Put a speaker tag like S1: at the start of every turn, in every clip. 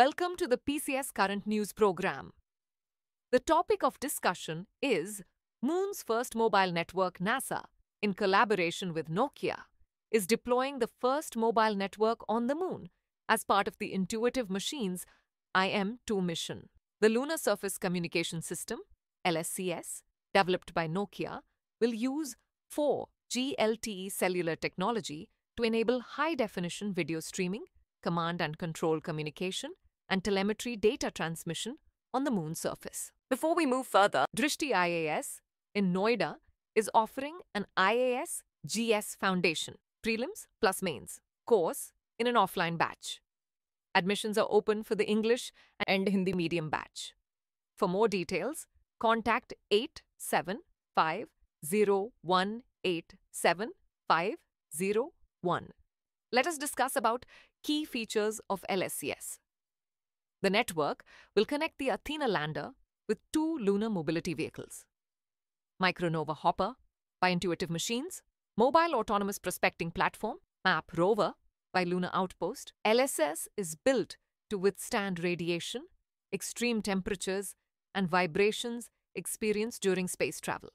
S1: Welcome to the PCS Current News program. The topic of discussion is Moon's first mobile network, NASA, in collaboration with Nokia, is deploying the first mobile network on the Moon as part of the Intuitive Machines IM 2 mission. The Lunar Surface Communication System, LSCS, developed by Nokia, will use 4 GLTE cellular technology to enable high definition video streaming, command and control communication, and telemetry data transmission on the moon's surface. Before we move further, Drishti IAS in Noida is offering an IAS GS Foundation prelims plus mains course in an offline batch. Admissions are open for the English and Hindi medium batch. For more details, contact eight seven five zero one eight seven five zero one. Let us discuss about key features of LSCS. The network will connect the Athena lander with two lunar mobility vehicles Micronova Hopper by Intuitive Machines, Mobile Autonomous Prospecting Platform, MAP Rover by Lunar Outpost. LSS is built to withstand radiation, extreme temperatures, and vibrations experienced during space travel.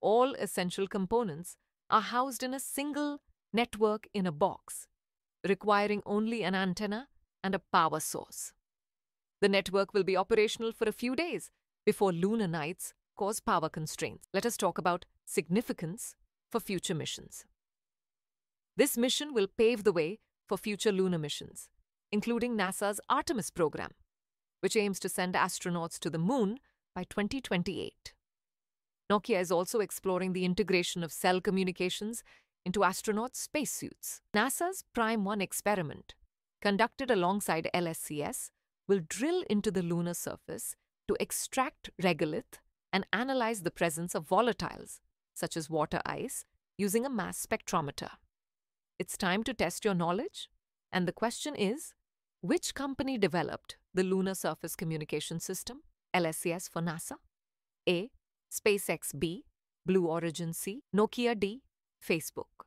S1: All essential components are housed in a single network in a box, requiring only an antenna and a power source. The network will be operational for a few days before lunar nights cause power constraints. Let us talk about significance for future missions. This mission will pave the way for future lunar missions, including NASA's Artemis program, which aims to send astronauts to the moon by 2028. Nokia is also exploring the integration of cell communications into astronaut spacesuits. NASA's Prime 1 experiment conducted alongside LSCS, will drill into the lunar surface to extract regolith and analyze the presence of volatiles, such as water ice, using a mass spectrometer. It's time to test your knowledge, and the question is, which company developed the Lunar Surface Communication System, LSCS for NASA? A. SpaceX B. Blue Origin C. Nokia D. Facebook.